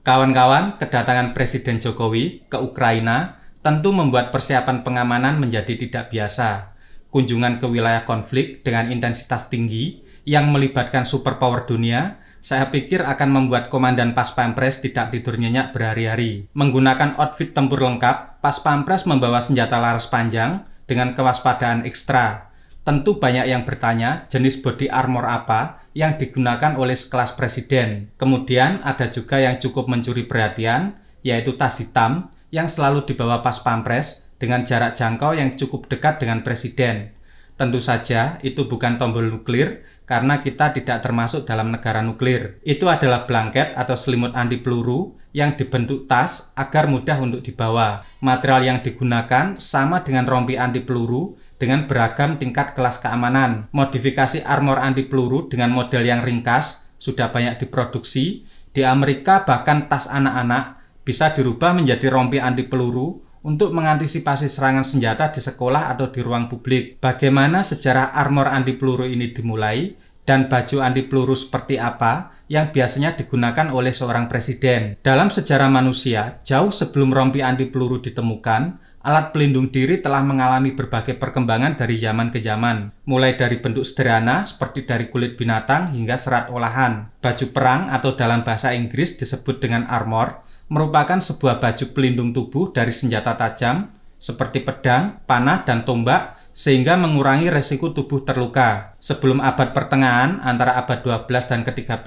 Kawan-kawan, kedatangan Presiden Jokowi ke Ukraina tentu membuat persiapan pengamanan menjadi tidak biasa. Kunjungan ke wilayah konflik dengan intensitas tinggi yang melibatkan superpower dunia, saya pikir akan membuat Komandan Pas Pampres tidak tidur nyenyak berhari-hari. Menggunakan outfit tempur lengkap, Pas Pampres membawa senjata laras panjang dengan kewaspadaan ekstra Tentu banyak yang bertanya jenis body armor apa yang digunakan oleh sekelas presiden. Kemudian ada juga yang cukup mencuri perhatian, yaitu tas hitam yang selalu dibawa pas pampres dengan jarak jangkau yang cukup dekat dengan presiden. Tentu saja itu bukan tombol nuklir karena kita tidak termasuk dalam negara nuklir. Itu adalah blanket atau selimut anti peluru yang dibentuk tas agar mudah untuk dibawa. Material yang digunakan sama dengan rompi anti peluru dengan beragam tingkat kelas keamanan. Modifikasi armor anti peluru dengan model yang ringkas sudah banyak diproduksi. Di Amerika bahkan tas anak-anak bisa dirubah menjadi rompi anti peluru untuk mengantisipasi serangan senjata di sekolah atau di ruang publik. Bagaimana sejarah armor anti peluru ini dimulai dan baju anti peluru seperti apa yang biasanya digunakan oleh seorang presiden. Dalam sejarah manusia, jauh sebelum rompi anti peluru ditemukan, alat pelindung diri telah mengalami berbagai perkembangan dari zaman ke zaman, mulai dari bentuk sederhana seperti dari kulit binatang hingga serat olahan. Baju perang atau dalam bahasa Inggris disebut dengan armor, merupakan sebuah baju pelindung tubuh dari senjata tajam seperti pedang, panah, dan tombak sehingga mengurangi resiko tubuh terluka. Sebelum abad pertengahan antara abad 12 dan ke-13,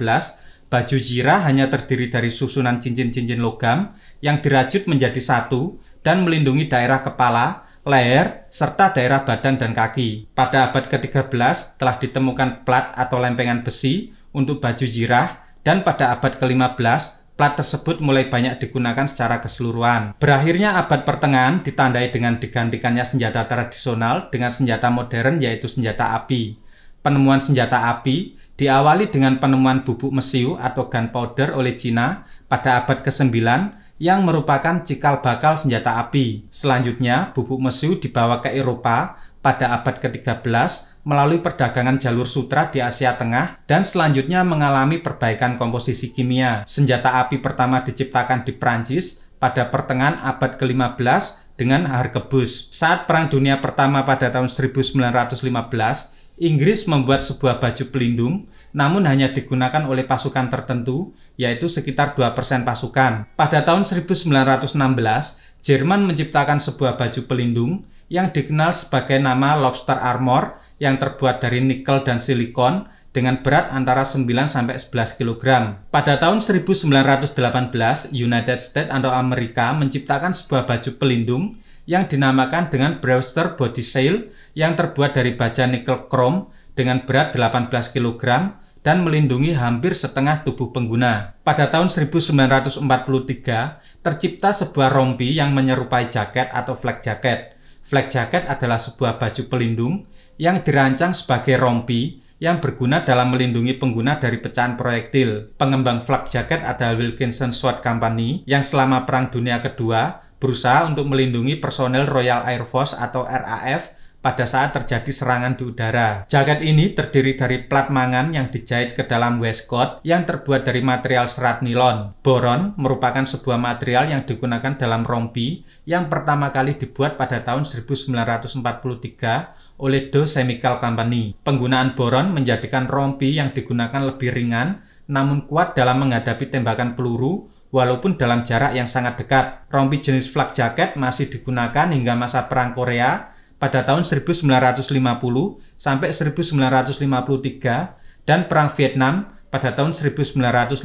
baju jirah hanya terdiri dari susunan cincin-cincin logam yang dirajut menjadi satu dan melindungi daerah kepala, leher, serta daerah badan dan kaki. Pada abad ke-13 telah ditemukan plat atau lempengan besi untuk baju jirah dan pada abad ke-15 plat tersebut mulai banyak digunakan secara keseluruhan. Berakhirnya abad pertengahan ditandai dengan digantikannya senjata tradisional dengan senjata modern yaitu senjata api. Penemuan senjata api diawali dengan penemuan bubuk mesiu atau gunpowder oleh Cina pada abad ke-9 yang merupakan cikal bakal senjata api. Selanjutnya, bubuk mesiu dibawa ke Eropa pada abad ke-13 melalui perdagangan jalur sutra di Asia Tengah dan selanjutnya mengalami perbaikan komposisi kimia. Senjata api pertama diciptakan di Prancis pada pertengahan abad ke-15 dengan Harkebus. Saat Perang Dunia Pertama pada tahun 1915, Inggris membuat sebuah baju pelindung namun hanya digunakan oleh pasukan tertentu yaitu sekitar 2% pasukan. Pada tahun 1916, Jerman menciptakan sebuah baju pelindung yang dikenal sebagai nama lobster armor yang terbuat dari nikel dan silikon dengan berat antara 9 sampai 11 kg. Pada tahun 1918, United States atau Amerika menciptakan sebuah baju pelindung yang dinamakan dengan Brewster Body Sail yang terbuat dari baja nikel krom dengan berat 18 kg dan melindungi hampir setengah tubuh pengguna. Pada tahun 1943, tercipta sebuah rompi yang menyerupai jaket atau flag jacket. Flag jacket adalah sebuah baju pelindung yang dirancang sebagai rompi yang berguna dalam melindungi pengguna dari pecahan proyektil. Pengembang flag jacket adalah Wilkinson Sword Company yang selama Perang Dunia Kedua berusaha untuk melindungi personel Royal Air Force atau RAF pada saat terjadi serangan di udara. Jaket ini terdiri dari plat mangan yang dijahit ke dalam waistcoat yang terbuat dari material serat nilon. Boron merupakan sebuah material yang digunakan dalam rompi yang pertama kali dibuat pada tahun 1943 oleh Dow Chemical Company. Penggunaan boron menjadikan rompi yang digunakan lebih ringan namun kuat dalam menghadapi tembakan peluru walaupun dalam jarak yang sangat dekat. Rompi jenis flak jaket masih digunakan hingga masa Perang Korea pada tahun 1950 sampai 1953 dan Perang Vietnam pada tahun 1955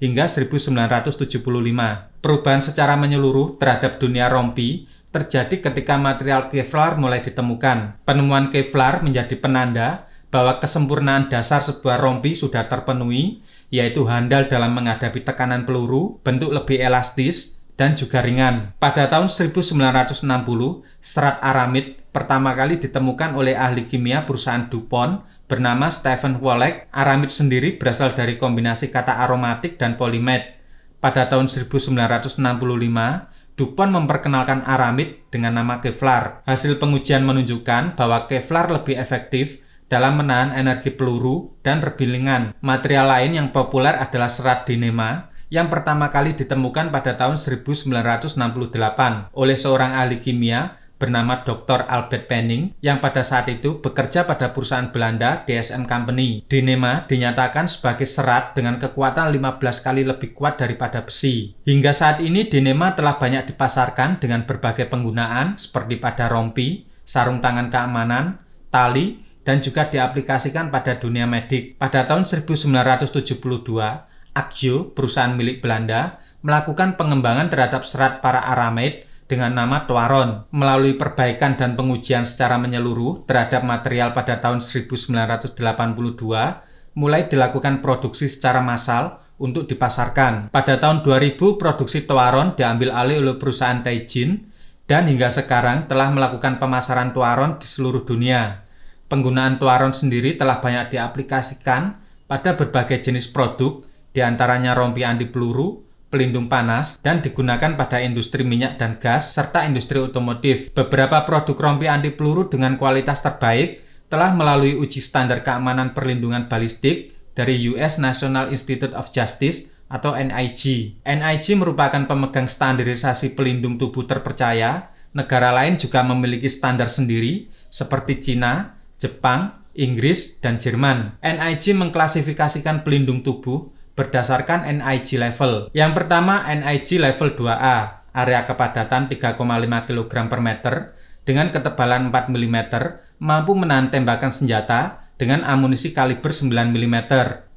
hingga 1975. Perubahan secara menyeluruh terhadap dunia rompi terjadi ketika material Kevlar mulai ditemukan. Penemuan Kevlar menjadi penanda bahwa kesempurnaan dasar sebuah rompi sudah terpenuhi, yaitu handal dalam menghadapi tekanan peluru, bentuk lebih elastis, dan juga ringan. Pada tahun 1960, serat aramid pertama kali ditemukan oleh ahli kimia perusahaan DuPont bernama Stephen Wallach. Aramid sendiri berasal dari kombinasi kata aromatik dan polimet. Pada tahun 1965, DuPont memperkenalkan aramid dengan nama Kevlar. Hasil pengujian menunjukkan bahwa Kevlar lebih efektif dalam menahan energi peluru dan rebilingan. Material lain yang populer adalah serat dinema yang pertama kali ditemukan pada tahun 1968 oleh seorang ahli kimia bernama Dr. Albert Penning yang pada saat itu bekerja pada perusahaan Belanda DSM Company. Dinema dinyatakan sebagai serat dengan kekuatan 15 kali lebih kuat daripada besi. Hingga saat ini Dinema telah banyak dipasarkan dengan berbagai penggunaan seperti pada rompi, sarung tangan keamanan, tali, dan juga diaplikasikan pada dunia medik. Pada tahun 1972, Akyo, perusahaan milik Belanda, melakukan pengembangan terhadap serat para aramid dengan nama Tuaron melalui perbaikan dan pengujian secara menyeluruh terhadap material pada tahun 1982 mulai dilakukan produksi secara massal untuk dipasarkan. Pada tahun 2000 produksi Tuaron diambil alih oleh perusahaan Taijin dan hingga sekarang telah melakukan pemasaran Tuaron di seluruh dunia. Penggunaan Tuaron sendiri telah banyak diaplikasikan pada berbagai jenis produk diantaranya rompi anti peluru, pelindung panas, dan digunakan pada industri minyak dan gas serta industri otomotif. Beberapa produk rompi anti peluru dengan kualitas terbaik telah melalui uji standar keamanan perlindungan balistik dari US National Institute of Justice atau NIG. NIG merupakan pemegang standarisasi pelindung tubuh terpercaya. Negara lain juga memiliki standar sendiri seperti Cina, Jepang, Inggris, dan Jerman. NIG mengklasifikasikan pelindung tubuh berdasarkan NIG level. Yang pertama NIG level 2A, area kepadatan 3,5 kg per meter dengan ketebalan 4 mm mampu menahan tembakan senjata dengan amunisi kaliber 9 mm.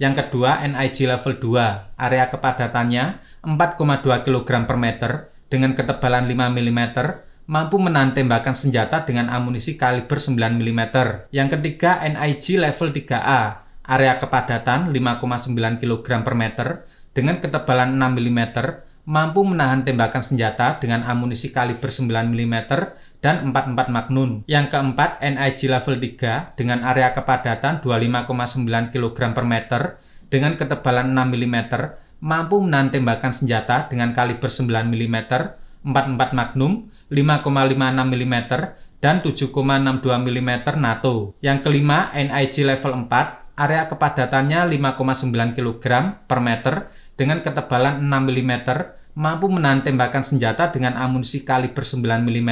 Yang kedua NIG level 2, area kepadatannya 4,2 kg per meter dengan ketebalan 5 mm mampu menahan tembakan senjata dengan amunisi kaliber 9 mm. Yang ketiga NIG level 3A, area kepadatan 5,9 kg per meter dengan ketebalan 6 mm mampu menahan tembakan senjata dengan amunisi kaliber 9 mm dan 44 Magnum. Yang keempat, NIG level 3 dengan area kepadatan 25,9 kg per meter dengan ketebalan 6 mm mampu menahan tembakan senjata dengan kaliber 9 mm, 44 Magnum, 5,56 mm, dan 7,62 mm NATO. Yang kelima, NIG level 4 area kepadatannya 5,9 kg per meter dengan ketebalan 6 mm, mampu menahan tembakan senjata dengan amunisi kaliber 9 mm,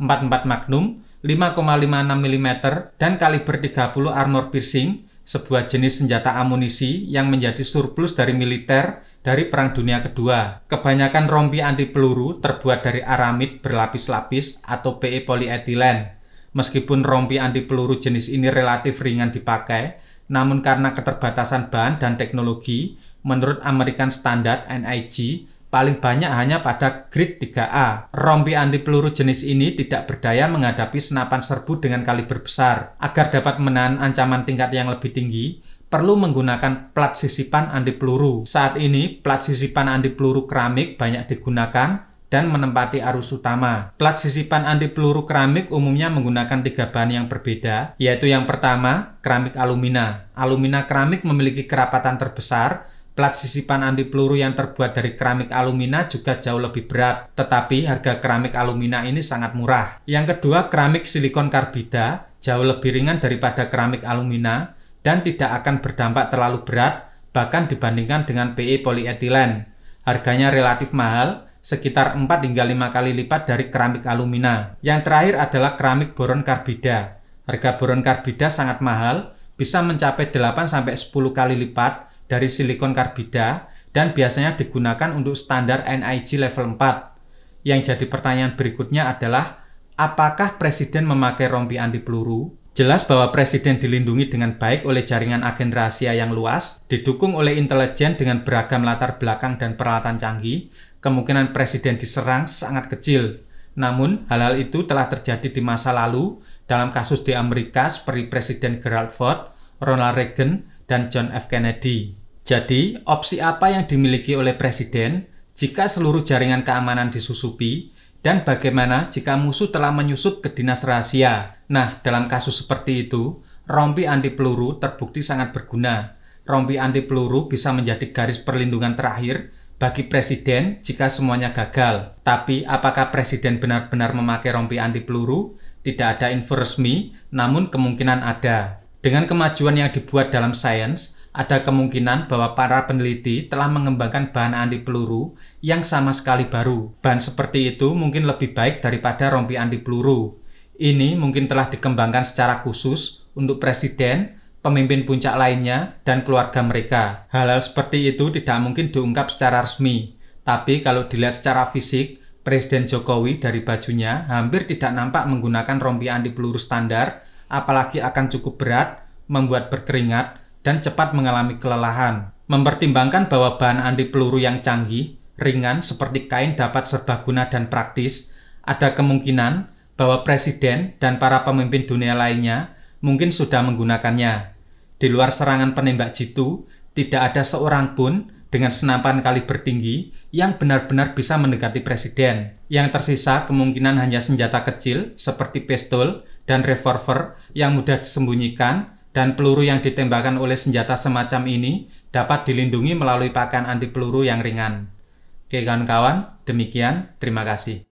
44 Magnum, 5,56 mm, dan kaliber 30 armor piercing, sebuah jenis senjata amunisi yang menjadi surplus dari militer dari Perang Dunia Kedua. Kebanyakan rompi anti peluru terbuat dari aramid berlapis-lapis atau PE polyethylene Meskipun rompi anti peluru jenis ini relatif ringan dipakai, namun karena keterbatasan bahan dan teknologi, menurut American Standard NIG, paling banyak hanya pada grid 3A. Rompi anti peluru jenis ini tidak berdaya menghadapi senapan serbu dengan kaliber besar. Agar dapat menahan ancaman tingkat yang lebih tinggi, perlu menggunakan plat sisipan anti peluru. Saat ini, plat sisipan anti peluru keramik banyak digunakan dan menempati arus utama. Plat sisipan anti peluru keramik umumnya menggunakan tiga bahan yang berbeda, yaitu yang pertama, keramik alumina. Alumina keramik memiliki kerapatan terbesar, plat sisipan anti peluru yang terbuat dari keramik alumina juga jauh lebih berat, tetapi harga keramik alumina ini sangat murah. Yang kedua, keramik silikon karbida jauh lebih ringan daripada keramik alumina dan tidak akan berdampak terlalu berat bahkan dibandingkan dengan PE polyethylene. Harganya relatif mahal, sekitar 4 hingga 5 kali lipat dari keramik alumina. Yang terakhir adalah keramik boron karbida. Harga boron karbida sangat mahal, bisa mencapai 8 sampai 10 kali lipat dari silikon karbida dan biasanya digunakan untuk standar NIG level 4. Yang jadi pertanyaan berikutnya adalah apakah presiden memakai rompi anti peluru? Jelas bahwa presiden dilindungi dengan baik oleh jaringan agen rahasia yang luas, didukung oleh intelijen dengan beragam latar belakang dan peralatan canggih, kemungkinan presiden diserang sangat kecil. Namun, hal-hal itu telah terjadi di masa lalu dalam kasus di Amerika seperti Presiden Gerald Ford, Ronald Reagan, dan John F. Kennedy. Jadi, opsi apa yang dimiliki oleh presiden jika seluruh jaringan keamanan disusupi dan bagaimana jika musuh telah menyusup ke dinas rahasia? Nah, dalam kasus seperti itu, rompi anti peluru terbukti sangat berguna. Rompi anti peluru bisa menjadi garis perlindungan terakhir bagi presiden jika semuanya gagal. Tapi apakah presiden benar-benar memakai rompi anti peluru? Tidak ada info resmi, namun kemungkinan ada. Dengan kemajuan yang dibuat dalam sains, ada kemungkinan bahwa para peneliti telah mengembangkan bahan anti peluru yang sama sekali baru. Bahan seperti itu mungkin lebih baik daripada rompi anti peluru. Ini mungkin telah dikembangkan secara khusus untuk presiden pemimpin puncak lainnya dan keluarga mereka. Hal-hal seperti itu tidak mungkin diungkap secara resmi, tapi kalau dilihat secara fisik, Presiden Jokowi dari bajunya hampir tidak nampak menggunakan rompi anti peluru standar, apalagi akan cukup berat, membuat berkeringat, dan cepat mengalami kelelahan. Mempertimbangkan bahwa bahan anti peluru yang canggih, ringan seperti kain dapat serbaguna dan praktis, ada kemungkinan bahwa presiden dan para pemimpin dunia lainnya mungkin sudah menggunakannya. Di luar serangan penembak jitu, tidak ada seorang pun dengan senapan kaliber tinggi yang benar-benar bisa mendekati presiden. Yang tersisa kemungkinan hanya senjata kecil seperti pistol dan revolver yang mudah disembunyikan dan peluru yang ditembakkan oleh senjata semacam ini dapat dilindungi melalui pakaian anti peluru yang ringan. Oke kawan-kawan, demikian, terima kasih.